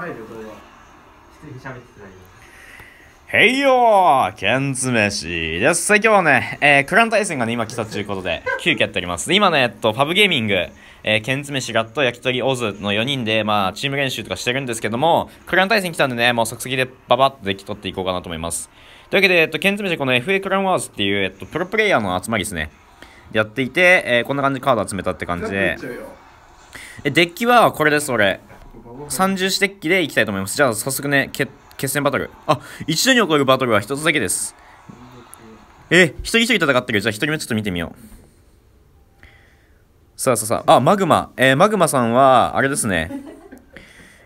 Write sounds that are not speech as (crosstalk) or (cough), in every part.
ヘいヨ喋ってへいよーケンツ飯です。今日はね、えー、クラン対戦がね、今来たということで、(laughs) 急遽やっております。今ね、えっと、ファブゲーミング、えー、ケンツ飯、ガット、焼き鳥、オズの4人で、まあ、チーム練習とかしてるんですけども、クラン対戦来たんでね、もう即席でババッとでき取っていこうかなと思います。というわけで、えっと、ケンツ飯、この FA クランワーズっていう、えっと、プロプレイヤーの集まりですね。やっていて、えー、こんな感じでカード集めたって感じで。え、デッキはこれです、俺。30ステッキでいきたいと思いますじゃあ早速ね決戦バトルあ一度に起こるバトルは1つだけですえ一人一人戦ってるじゃあ一人目ちょっと見てみようさあさあさああマグマえー、マグマさんはあれですね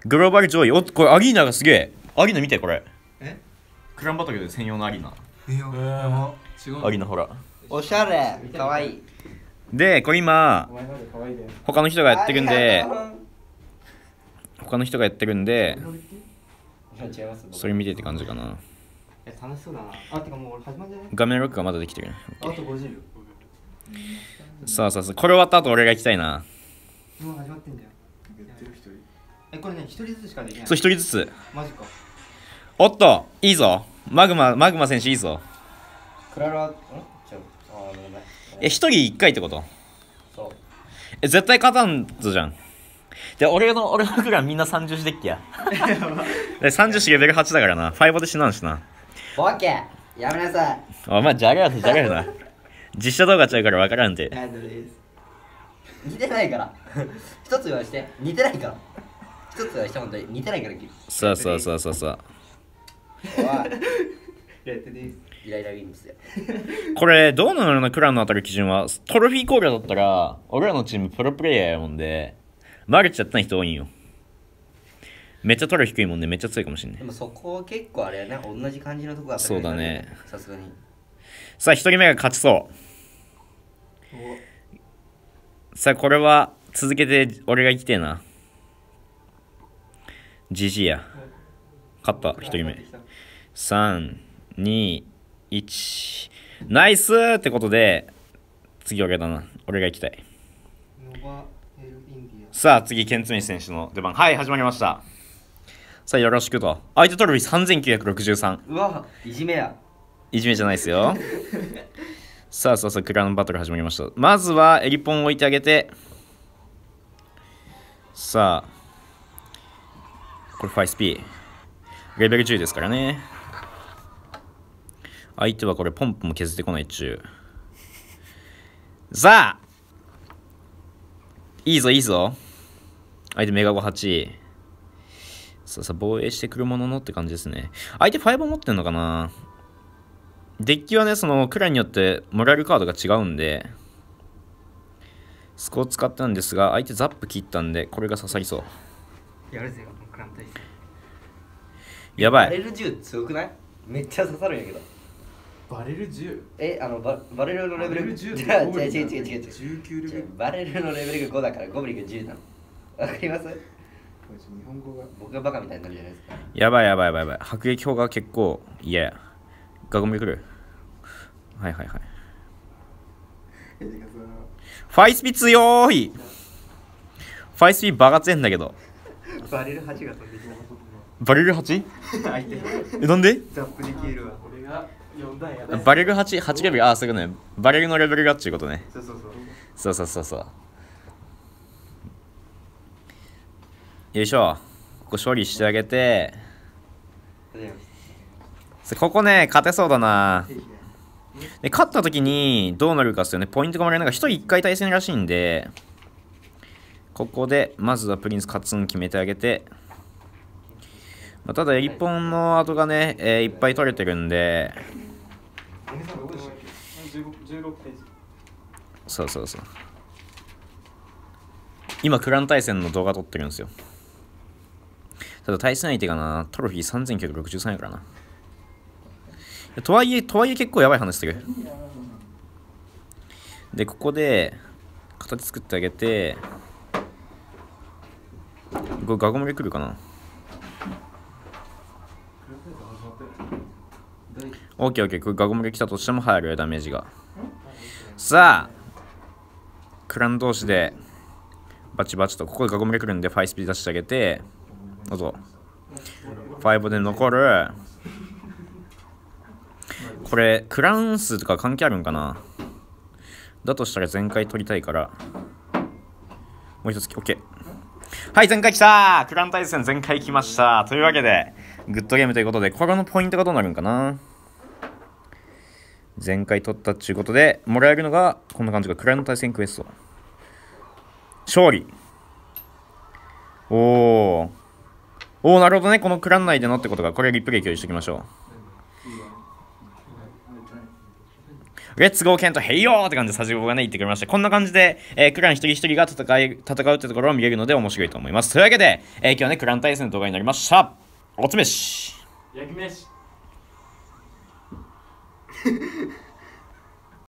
グローバル上位おこれアリーナがすげえアリーナ見てこれえクランバトルで専用のアリーナえアリーナほらおしゃれかわいいでこれ今他の人がやってるんで他の人がやってるんでそれ見てって感じかな楽しそうだなあてかもう始まんじゃない画面ロックがまだできてる、あと50秒そうそうそうこれ終わった後俺が行きたいなもう始まってんじゃえこれね一人ずつしかできないそう一人ずつマジかおっといいぞマグママグマ選手いいぞクララえ一人一回ってことそうえ絶対勝たんぞじゃんで俺の俺のクランみんな三十死デッキやで30死レベル8だからな5で死なんしなボケやめなさいお前じゃがやじゃがやな実写動画ちゃうから分からんて似てないから一つ言わして似てないから一つ言わして本当に似てないからそうそうそうそうそうイライラウィングスこれどうなのクランの当たる基準はトロフィー攻略だったら俺らのチームプロプレイヤーやもんでバレちゃった人多いんよ。めっちゃトロ低いもんね、めっちゃ強いかもしんな、ね、い。でもそこは結構あれやな、同じ感じのとこがそうだね。さすがに。さあ、一人目が勝ちそう。さあ、これは続けて俺が生きてえな。じじや。勝った、一人目。3、2、1。ナイスってことで、次俺だな。俺が行きたい。ノバヘルピンさあ次ケンツミ選手の出番はい始まりましたさあよろしくと相手トロフィー3963うわいじめやいじめじゃないですよ (laughs) さあさあさあクラウンバトル始まりましたまずはエリポン置いてあげてさあこれ5ピー。レベル10ですからね相手はこれポンプも削ってこないっちゅうさあいいぞ、いいぞ。相手メガゴ8。ささ、防衛してくるもののって感じですね。相手5持ってんのかなデッキはね、その、クラによってもらえるカードが違うんで、スコを使ったんですが、相手ザップ切ったんで、これが刺さりそう。やるぜ、クラン対戦。やばい。レル強くないめっちゃ刺さるんやけど。バレル10えあのババレルのレベルが10違う違う違う違う違う19レベバレルのレベルが5だからゴブリンが10なのわかります日本語が僕がバカみたいになるじゃないですかやばいやばいやばいやばい迫撃砲が結構いやガゴミくるはいはいはいファイスピ強いファイスピバカ強いんだけどバレル8が飛んできたバレル 8? (laughs) えなんでザップで消えるわ俺がバレル 8, 8レベルああそういうことねバレルのレベルがっちゅうことねそうそうそうそうよいしょここ処理してあげてここね勝てそうだなで勝った時にどうなるかっすよねポイントがもらえいのが1人1回対戦らしいんでここでまずはプリンスカツン決めてあげてただ、1本の跡がね、えー、いっぱい取れてるんで、そうそうそう。今、クラン対戦の動画撮ってるんですよ。ただ、対戦相手がな、トロフィー3963やからな。とはいえ、とはいえ結構やばい話してる。で、ここで、形作ってあげて、これガゴムレ来るかなオッケーオッケー、ガゴムが来たとしても入るダメージが。さあ、クラン同士で、バチバチと、ここでガゴムが来るんで、ファイスピー出してあげて、どうぞ。ファイブで残る。これ、クラウン数とか関係あるんかなだとしたら全開取りたいから。もう一つ、OK。はい、全開来たクラン対戦全開来ましたというわけで、グッドゲームということで、これのポイントがどうなるんかな前回取ったっちゅうことで、もらえるのが、こんな感じが、ラの対戦クエスト。勝利。おお。おお、なるほどね。このクラン内でのってことが、これリプレイ共有しておきましょう。レッツゴーケント、ヘイヨーって感じで、サジボがね、言ってくれました。こんな感じで、えー、クラン一人一人が戦い、戦うってところを見れるので面白いと思います。というわけで、えー、今日はね、クラン対戦の動画になりました。おつめし焼き飯